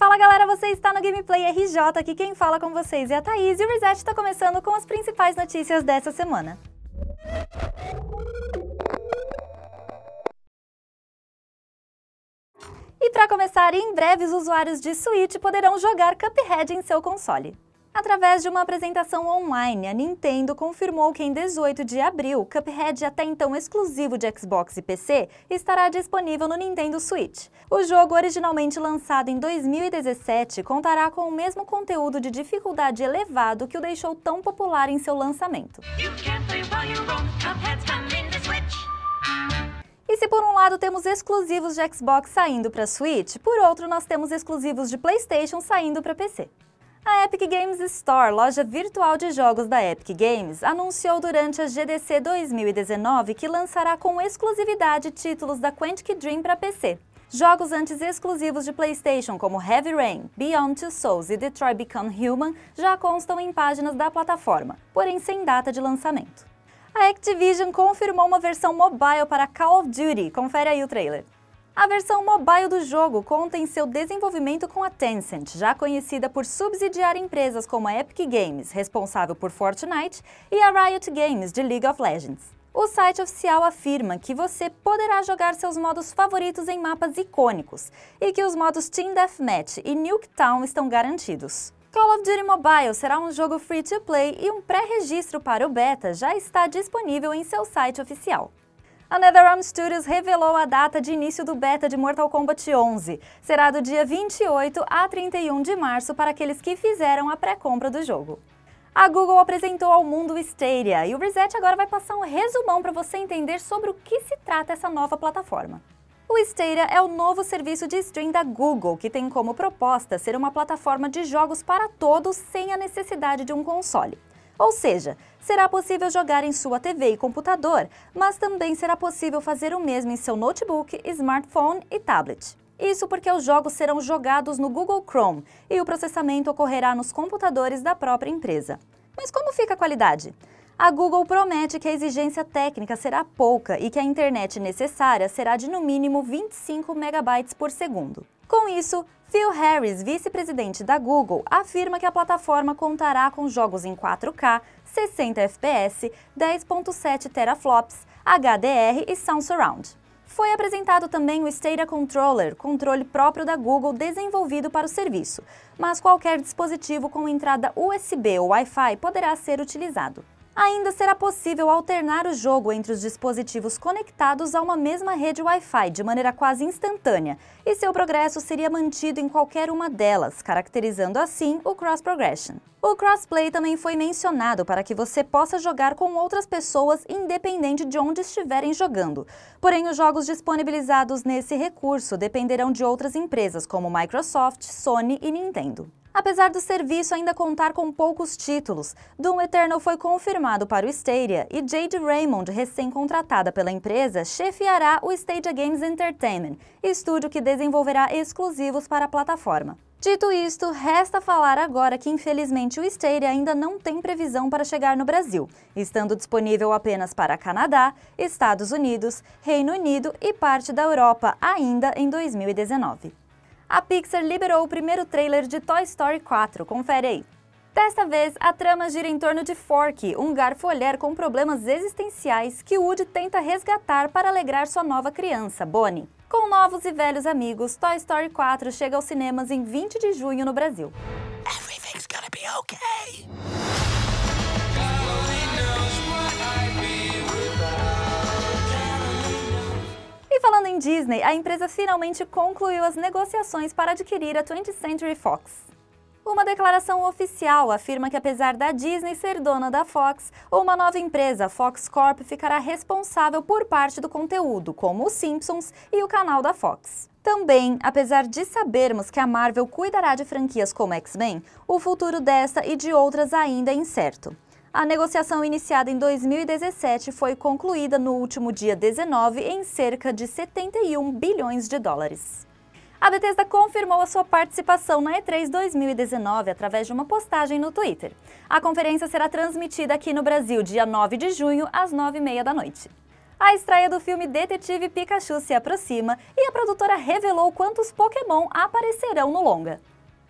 Fala galera, você está no Gameplay RJ, aqui quem fala com vocês é a Thaís e o Reset está começando com as principais notícias dessa semana. E para começar, em breve os usuários de Switch poderão jogar Cuphead em seu console. Através de uma apresentação online, a Nintendo confirmou que em 18 de abril, Cuphead, até então exclusivo de Xbox e PC, estará disponível no Nintendo Switch. O jogo, originalmente lançado em 2017, contará com o mesmo conteúdo de dificuldade elevado que o deixou tão popular em seu lançamento. E se por um lado temos exclusivos de Xbox saindo para Switch, por outro nós temos exclusivos de PlayStation saindo para PC. A Epic Games Store, loja virtual de jogos da Epic Games, anunciou durante a GDC 2019 que lançará com exclusividade títulos da Quantic Dream para PC. Jogos antes exclusivos de PlayStation como Heavy Rain, Beyond Two Souls e Detroit Become Human já constam em páginas da plataforma, porém sem data de lançamento. A Activision confirmou uma versão mobile para Call of Duty. Confere aí o trailer. A versão mobile do jogo conta em seu desenvolvimento com a Tencent, já conhecida por subsidiar empresas como a Epic Games, responsável por Fortnite, e a Riot Games, de League of Legends. O site oficial afirma que você poderá jogar seus modos favoritos em mapas icônicos e que os modos Team Deathmatch e Nuketown estão garantidos. Call of Duty Mobile será um jogo free to play e um pré-registro para o beta já está disponível em seu site oficial. A NetherRealm Studios revelou a data de início do beta de Mortal Kombat 11. Será do dia 28 a 31 de março para aqueles que fizeram a pré-compra do jogo. A Google apresentou ao mundo o Stadia e o Reset agora vai passar um resumão para você entender sobre o que se trata essa nova plataforma. O Stadia é o novo serviço de stream da Google, que tem como proposta ser uma plataforma de jogos para todos sem a necessidade de um console. Ou seja, será possível jogar em sua TV e computador, mas também será possível fazer o mesmo em seu notebook, smartphone e tablet. Isso porque os jogos serão jogados no Google Chrome e o processamento ocorrerá nos computadores da própria empresa. Mas como fica a qualidade? A Google promete que a exigência técnica será pouca e que a internet necessária será de no mínimo 25 megabytes por segundo. Com isso, Phil Harris, vice-presidente da Google, afirma que a plataforma contará com jogos em 4K, 60 FPS, 10.7 teraflops, HDR e Sound Surround. Foi apresentado também o Stadia Controller, controle próprio da Google desenvolvido para o serviço, mas qualquer dispositivo com entrada USB ou Wi-Fi poderá ser utilizado. Ainda será possível alternar o jogo entre os dispositivos conectados a uma mesma rede Wi-Fi de maneira quase instantânea, e seu progresso seria mantido em qualquer uma delas, caracterizando assim o cross progression. O crossplay também foi mencionado para que você possa jogar com outras pessoas independente de onde estiverem jogando. Porém, os jogos disponibilizados nesse recurso dependerão de outras empresas como Microsoft, Sony e Nintendo. Apesar do serviço ainda contar com poucos títulos, Doom Eternal foi confirmado para o Stadia e Jade Raymond, recém-contratada pela empresa, chefiará o Stadia Games Entertainment, estúdio que desenvolverá exclusivos para a plataforma. Dito isto, resta falar agora que infelizmente o Stadia ainda não tem previsão para chegar no Brasil, estando disponível apenas para Canadá, Estados Unidos, Reino Unido e parte da Europa ainda em 2019 a Pixar liberou o primeiro trailer de Toy Story 4. Confere aí. Desta vez, a trama gira em torno de Fork, um garfo garfolher com problemas existenciais que Woody tenta resgatar para alegrar sua nova criança, Bonnie. Com novos e velhos amigos, Toy Story 4 chega aos cinemas em 20 de junho no Brasil. Everything's gonna be okay. Disney, a empresa finalmente concluiu as negociações para adquirir a 20th Century Fox. Uma declaração oficial afirma que, apesar da Disney ser dona da Fox, uma nova empresa, Fox Corp, ficará responsável por parte do conteúdo, como os Simpsons e o canal da Fox. Também, apesar de sabermos que a Marvel cuidará de franquias como X-Men, o futuro dessa e de outras ainda é incerto. A negociação iniciada em 2017 foi concluída no último dia 19 em cerca de 71 bilhões de dólares. A Bethesda confirmou a sua participação na E3 2019 através de uma postagem no Twitter. A conferência será transmitida aqui no Brasil dia 9 de junho, às 9h30 da noite. A estreia do filme Detetive Pikachu se aproxima e a produtora revelou quantos Pokémon aparecerão no longa.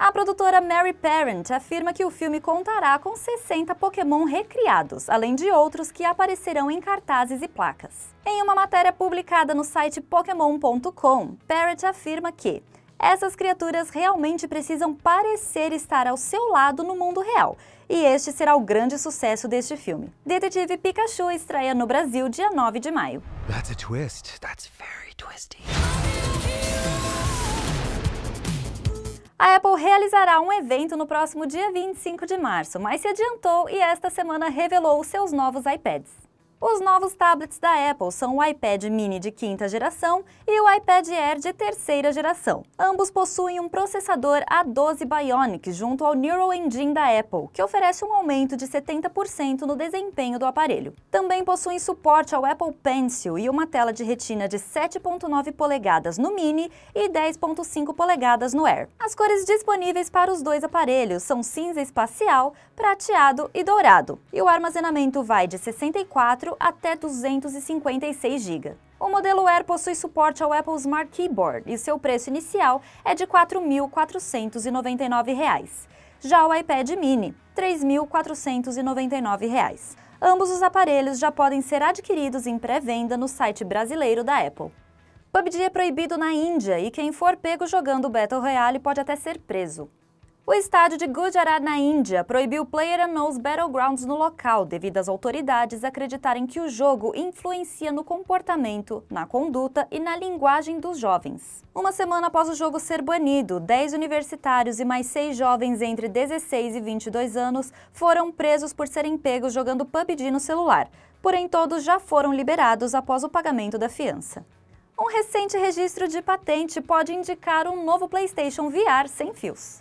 A produtora Mary Parent afirma que o filme contará com 60 Pokémon recriados, além de outros que aparecerão em cartazes e placas. Em uma matéria publicada no site Pokémon.com, Parent afirma que essas criaturas realmente precisam parecer estar ao seu lado no mundo real, e este será o grande sucesso deste filme. Detetive Pikachu estreia no Brasil dia 9 de maio. That's a twist. That's very twisty. A Apple realizará um evento no próximo dia 25 de março, mas se adiantou e esta semana revelou os seus novos iPads. Os novos tablets da Apple são o iPad mini de quinta geração e o iPad Air de terceira geração. Ambos possuem um processador A12 Bionic junto ao Neural Engine da Apple, que oferece um aumento de 70% no desempenho do aparelho. Também possuem suporte ao Apple Pencil e uma tela de retina de 7.9 polegadas no mini e 10.5 polegadas no Air. As cores disponíveis para os dois aparelhos são cinza espacial, prateado e dourado, e o armazenamento vai de 64 até 256 GB. O modelo Air possui suporte ao Apple Smart Keyboard e seu preço inicial é de R$ 4.499. Já o iPad Mini, R$ 3.499. Ambos os aparelhos já podem ser adquiridos em pré-venda no site brasileiro da Apple. PUBG é proibido na Índia e quem for pego jogando Battle Royale pode até ser preso. O estádio de Gujarat, na Índia, proibiu PlayerUnknown's Battlegrounds no local devido às autoridades acreditarem que o jogo influencia no comportamento, na conduta e na linguagem dos jovens. Uma semana após o jogo ser banido, 10 universitários e mais 6 jovens entre 16 e 22 anos foram presos por serem pegos jogando PUBG no celular, porém todos já foram liberados após o pagamento da fiança. Um recente registro de patente pode indicar um novo PlayStation VR sem fios.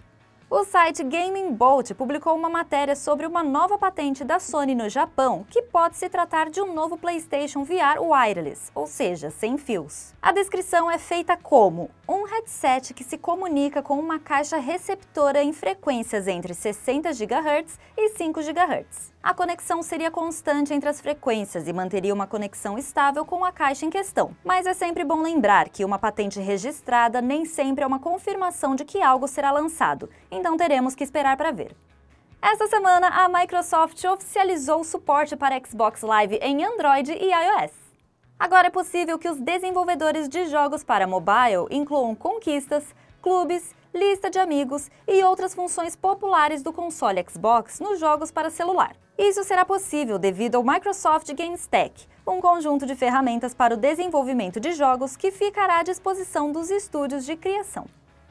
O site Gaming Bolt publicou uma matéria sobre uma nova patente da Sony no Japão, que pode se tratar de um novo PlayStation VR wireless, ou seja, sem fios. A descrição é feita como um headset que se comunica com uma caixa receptora em frequências entre 60 GHz e 5 GHz a conexão seria constante entre as frequências e manteria uma conexão estável com a caixa em questão. Mas é sempre bom lembrar que uma patente registrada nem sempre é uma confirmação de que algo será lançado, então teremos que esperar para ver. Esta semana, a Microsoft oficializou o suporte para Xbox Live em Android e iOS. Agora é possível que os desenvolvedores de jogos para mobile incluam conquistas, clubes, lista de amigos e outras funções populares do console Xbox nos jogos para celular. Isso será possível devido ao Microsoft GameStack, um conjunto de ferramentas para o desenvolvimento de jogos que ficará à disposição dos estúdios de criação.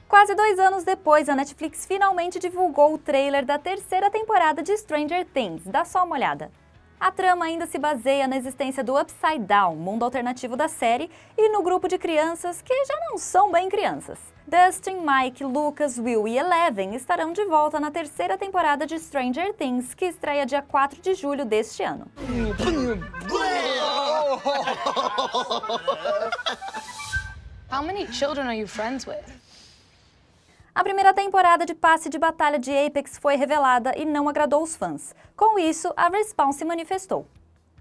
Quase dois anos depois, a Netflix finalmente divulgou o trailer da terceira temporada de Stranger Things. Dá só uma olhada. A trama ainda se baseia na existência do Upside Down, mundo alternativo da série, e no grupo de crianças que já não são bem crianças. Dustin, Mike, Lucas, Will e Eleven estarão de volta na terceira temporada de Stranger Things, que estreia dia 4 de julho deste ano. How many children are you friends with? A primeira temporada de passe de batalha de Apex foi revelada e não agradou os fãs. Com isso, a Respawn se manifestou.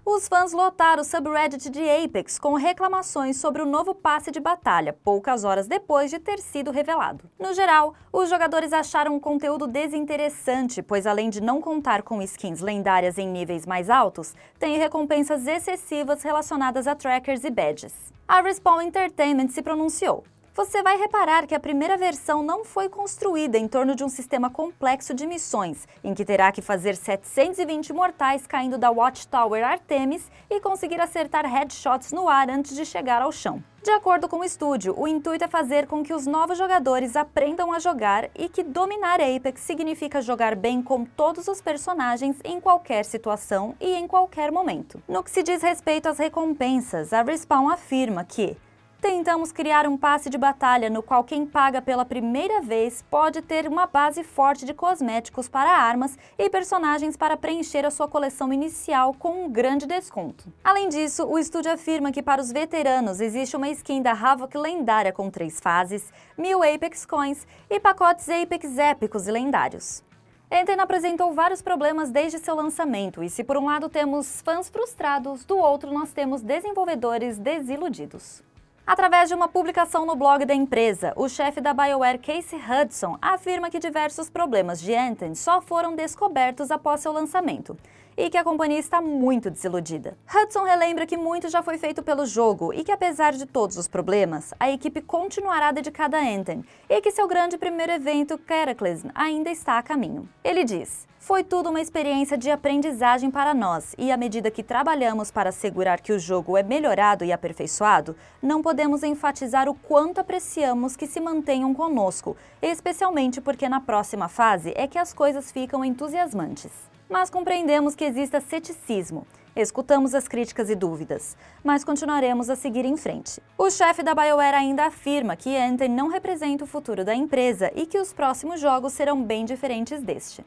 Os fãs lotaram o subreddit de Apex com reclamações sobre o novo passe de batalha, poucas horas depois de ter sido revelado. No geral, os jogadores acharam o conteúdo desinteressante, pois além de não contar com skins lendárias em níveis mais altos, tem recompensas excessivas relacionadas a trackers e badges. A Respawn Entertainment se pronunciou. Você vai reparar que a primeira versão não foi construída em torno de um sistema complexo de missões, em que terá que fazer 720 mortais caindo da Watchtower Artemis e conseguir acertar headshots no ar antes de chegar ao chão. De acordo com o estúdio, o intuito é fazer com que os novos jogadores aprendam a jogar e que dominar Apex significa jogar bem com todos os personagens em qualquer situação e em qualquer momento. No que se diz respeito às recompensas, a Respawn afirma que Tentamos criar um passe de batalha no qual quem paga pela primeira vez pode ter uma base forte de cosméticos para armas e personagens para preencher a sua coleção inicial com um grande desconto. Além disso, o estúdio afirma que para os veteranos existe uma skin da Havoc lendária com três fases, mil Apex Coins e pacotes Apex épicos e lendários. Enten apresentou vários problemas desde seu lançamento, e se por um lado temos fãs frustrados, do outro nós temos desenvolvedores desiludidos. Através de uma publicação no blog da empresa, o chefe da BioWare, Casey Hudson, afirma que diversos problemas de Anthem só foram descobertos após seu lançamento e que a companhia está muito desiludida. Hudson relembra que muito já foi feito pelo jogo e que apesar de todos os problemas, a equipe continuará dedicada a Anthem e que seu grande primeiro evento, Cataclysm, ainda está a caminho. Ele diz, foi tudo uma experiência de aprendizagem para nós e à medida que trabalhamos para assegurar que o jogo é melhorado e aperfeiçoado, não podemos enfatizar o quanto apreciamos que se mantenham conosco, especialmente porque na próxima fase é que as coisas ficam entusiasmantes mas compreendemos que exista ceticismo. Escutamos as críticas e dúvidas, mas continuaremos a seguir em frente. O chefe da BioWare ainda afirma que Anthem não representa o futuro da empresa e que os próximos jogos serão bem diferentes deste.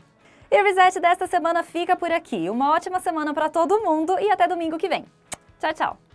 E o Reset desta semana fica por aqui. Uma ótima semana para todo mundo e até domingo que vem. Tchau, tchau!